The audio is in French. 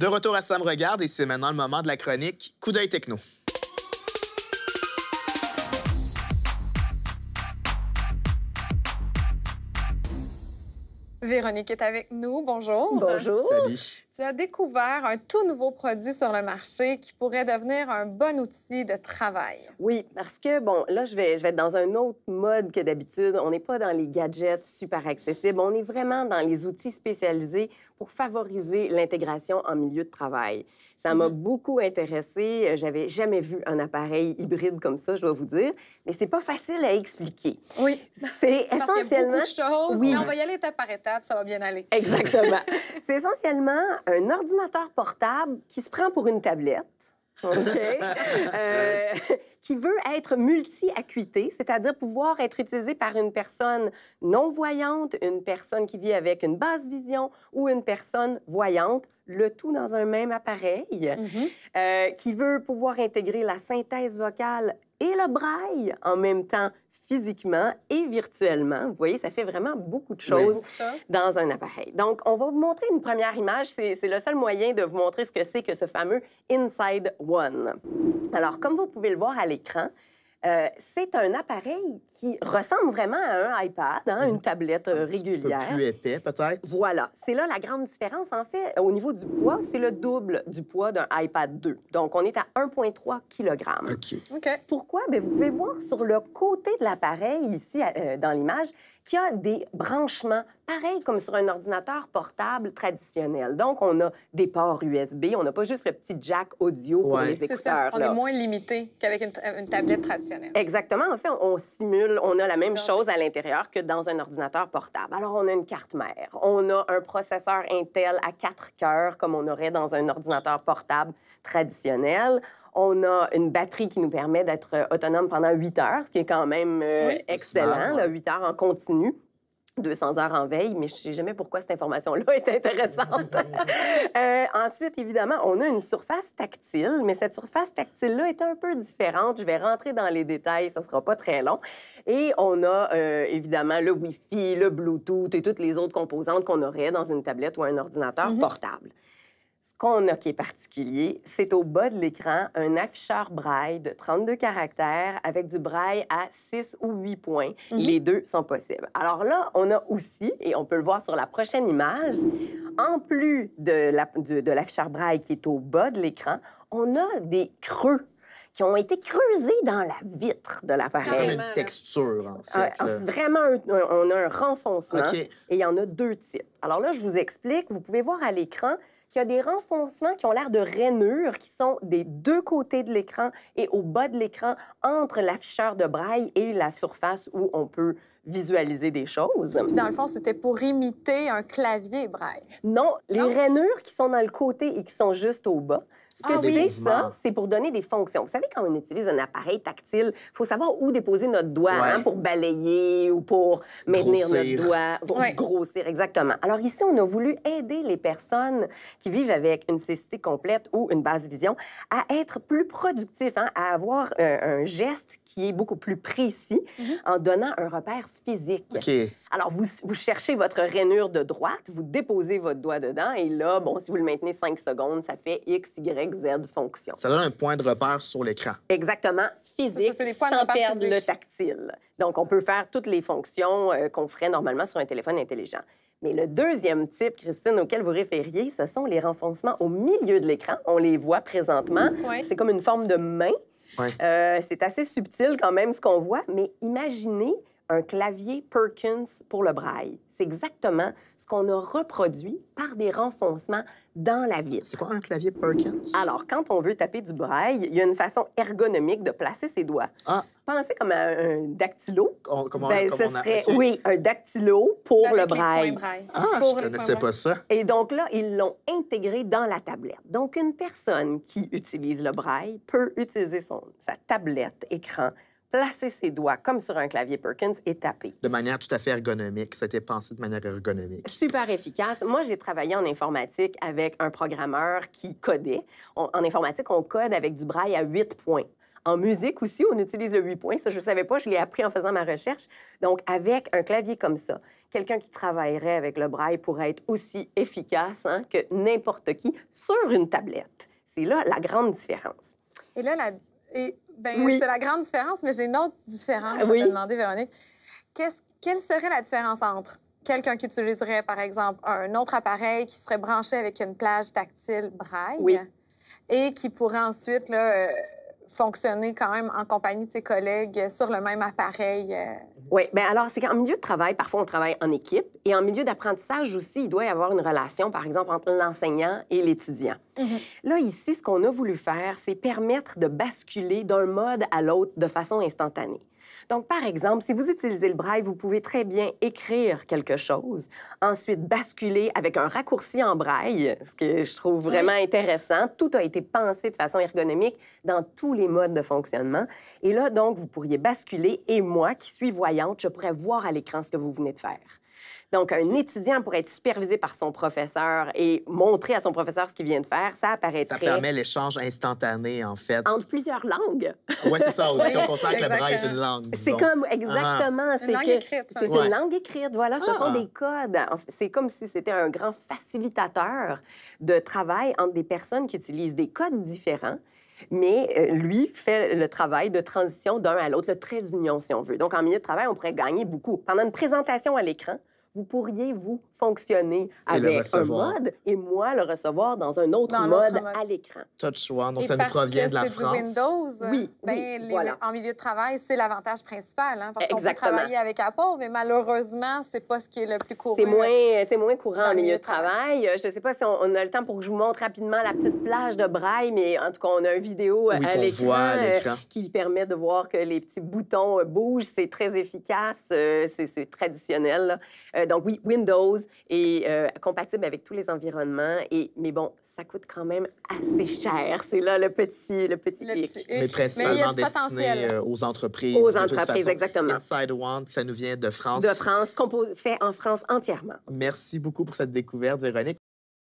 De retour à Sam Regarde et c'est maintenant le moment de la chronique Coup d'œil techno. Véronique est avec nous. Bonjour. Bonjour. Salut. Tu as découvert un tout nouveau produit sur le marché qui pourrait devenir un bon outil de travail. Oui, parce que, bon, là, je vais, je vais être dans un autre mode que d'habitude. On n'est pas dans les gadgets super accessibles. On est vraiment dans les outils spécialisés pour favoriser l'intégration en milieu de travail. Ça m'a mhm. beaucoup intéressée. J'avais jamais vu un appareil hybride comme ça, je dois vous dire. Mais c'est pas facile à expliquer. Oui. C'est essentiellement. Oui. on va y aller étape par étape ça va bien aller. Exactement. c'est essentiellement un ordinateur portable qui se prend pour une tablette. Euh, qui veut être multi-acuité, c'est-à-dire pouvoir être utilisé par une personne non-voyante, une personne qui vit avec une basse vision ou une personne voyante le tout dans un même appareil, mm-hmm. euh, qui veut pouvoir intégrer la synthèse vocale et le braille en même temps physiquement et virtuellement. Vous voyez, ça fait vraiment beaucoup de choses dans un appareil. Donc, on va vous montrer une première image. C'est le seul moyen de vous montrer ce que c'est que ce fameux Inside One. Alors, comme vous pouvez le voir à l'écran, euh, c'est un appareil qui ressemble vraiment à un iPad, hein, une mhm. tablette euh, régulière. Un peu plus épais, peut-être. Voilà. C'est là la grande différence. En fait, au niveau du poids, c'est le double du poids d'un iPad 2. Donc, on est à 1,3 kg. OK. Pourquoi? Ben, vous pouvez voir sur le côté de l'appareil, ici, euh, dans l'image, qu'il y a des branchements pareil comme sur un ordinateur portable traditionnel. Donc, on a des ports USB, on n'a pas juste le petit jack audio pour les écouteurs. Ça. On est moins limité qu'avec une, tablette traditionnelle. Exactement. En fait, on, simule, on a la même chose à l'intérieur que dans un ordinateur portable. Alors, on a une carte mère, on a un processeur Intel à quatre cœurs comme on aurait dans un ordinateur portable traditionnel. On a une batterie qui nous permet d'être autonome pendant 8 heures, ce qui est quand même euh, excellent, 8 heures en continu. 200 heures en veille, mais je ne sais jamais pourquoi cette information-là est intéressante. Euh, ensuite, évidemment, on a une surface tactile, mais cette surface tactile-là est un peu différente. Je vais rentrer dans les détails, ce ne sera pas très long. Et on a euh, évidemment le Wi-Fi, le Bluetooth et toutes les autres composantes qu'on aurait dans une tablette ou un ordinateur mm-hmm. portable ce qu'on a qui est particulier, c'est au bas de l'écran un afficheur braille de 32 caractères avec du braille à 6 ou 8 points. Mhm. Les deux sont possibles. Alors là, on a aussi, et on peut le voir sur la prochaine image, en plus de l'afficheur braille qui est au bas de l'écran, on a des creux qui ont été creusés dans la vitre de l'appareil. une hein. texture, en ah, fait. vraiment, on a un renfoncement et il y en a deux types. Alors là, je vous explique. Vous pouvez voir à l'écran, il y a des renfoncements qui ont l'air de rainures qui sont des deux côtés de l'écran et au bas de l'écran entre l'afficheur de braille et la surface où on peut visualiser des choses. dans le fond, c'était pour imiter un clavier braille. Non, les rainures qui sont dans le côté et qui sont juste au bas, ce que ah c'est ça, c'est pour donner des fonctions. Vous savez, quand on utilise un appareil tactile, il faut savoir où déposer notre doigt hein, pour balayer ou pour maintenir notre doigt, pour grossir, exactement. Alors ici, on a voulu aider les personnes qui vivent avec une cécité complète ou une basse vision à être plus productifs, hein, à avoir un, geste qui est beaucoup plus précis mhm. en donnant un repère physique. Alors, vous, vous, cherchez votre rainure de droite, vous déposez votre doigt dedans, et là, bon, si vous le maintenez 5 secondes, ça fait X, Y, Z fonction. Ça donne un point de repère sur l'écran. Exactement, physique, sans perdre le tactile. Donc, on peut faire toutes les fonctions euh, qu'on ferait normalement sur un téléphone intelligent. Mais le deuxième type, Christine, auquel vous référiez, ce sont les renfoncements au milieu de l'écran. On les voit présentement. C'est comme une forme de main. Euh, c'est assez subtil quand même ce qu'on voit, mais imaginez un clavier Perkins pour le braille. C'est exactement ce qu'on a reproduit par des renfoncements dans la vitre. C'est quoi un clavier Perkins? Alors, quand on veut taper du braille, il y a une façon ergonomique de placer ses doigts. Ah. Pensez comme un dactylo. Ben, comment, on serait, oui, un dactylo pour le braille. braille. Ah, pour je ne connaissais pas ça. Et donc là, ils l'ont intégré dans la tablette. Donc, une personne qui utilise le braille peut utiliser son, sa tablette, écran, placer ses doigts comme sur un clavier Perkins et taper. De manière tout à fait ergonomique. C'était pensé de manière ergonomique. Super efficace. Moi, j'ai travaillé en informatique avec un programmeur qui codait. en informatique, on code avec du braille à 8 points. En musique aussi, on utilise le 8 points. Ça, je ne savais pas, je l'ai appris en faisant ma recherche. Donc, avec un clavier comme ça, quelqu'un qui travaillerait avec le braille pourrait être aussi efficace hein, que n'importe qui sur une tablette. C'est là la grande différence. Et là, la... Et ben, c'est la grande différence, mais j'ai une autre différence à te demander, Véronique. quelle serait la différence entre quelqu'un qui utiliserait, par exemple, un autre appareil qui serait branché avec une plage tactile braille et qui pourrait ensuite là, euh, fonctionner quand même en compagnie de tes collègues euh, sur le même appareil? Euh. Oui, bien alors, c'est qu'en milieu de travail, parfois, on travaille en équipe. Et en milieu d'apprentissage aussi, il doit y avoir une relation, par exemple, entre l'enseignant et l'étudiant. Mhm. Là, ici, ce qu'on a voulu faire, c'est permettre de basculer d'un mode à l'autre de façon instantanée. Donc, par exemple, si vous utilisez le braille, vous pouvez très bien écrire quelque chose, ensuite basculer avec un raccourci en braille, ce que je trouve vraiment intéressant. Tout a été pensé de façon ergonomique dans tous les modes de fonctionnement. Et là, donc, vous pourriez basculer et moi, qui suis voyante, je pourrais voir à l'écran ce que vous venez de faire. Donc, un étudiant pourrait être supervisé par son professeur et montrer à son professeur ce qu'il vient de faire, ça apparaîtrait... Ça permet l'échange instantané, en fait. Entre plusieurs langues. oui, c'est ça. Aussi, on constate que le braille est une langue. C'est comme, exactement. C'est ah. C'est une langue écrite. Voilà, ce sont ah. des codes. C'est comme si c'était un grand facilitateur de travail entre des personnes qui utilisent des codes différents mais euh, lui fait le travail de transition d'un à l'autre, le trait d'union, si on veut. Donc, en milieu de travail, on pourrait gagner beaucoup. Pendant une présentation à l'écran, vous pourriez, vous, fonctionner avec un mode et moi le recevoir dans un autre, mode, à l'écran. Touch One, donc ça nous provient de la France. Euh, oui, ben, voilà. en milieu de travail, c'est l'avantage principal. Hein, parce qu'on peut travailler avec Apple, mais malheureusement, c'est pas ce qui est le plus courant. C'est moins, moins courant en milieu, de travail. Euh, je sais pas si on, a le temps pour que je vous montre rapidement la petite plage de braille, mais en tout cas, on a une vidéo euh, à l'écran qui permet de voir que les petits boutons bougent. C'est très efficace, c'est traditionnel. Euh, donc oui, Windows est euh, compatible avec tous les environnements, et, mais bon, ça coûte quand même assez cher. C'est là le petit, le petit, Mais principalement destiné euh, aux entreprises. Aux entreprises, exactement. Inside One, ça nous vient de France. De France, fait en France entièrement. Merci beaucoup pour cette découverte, Véronique.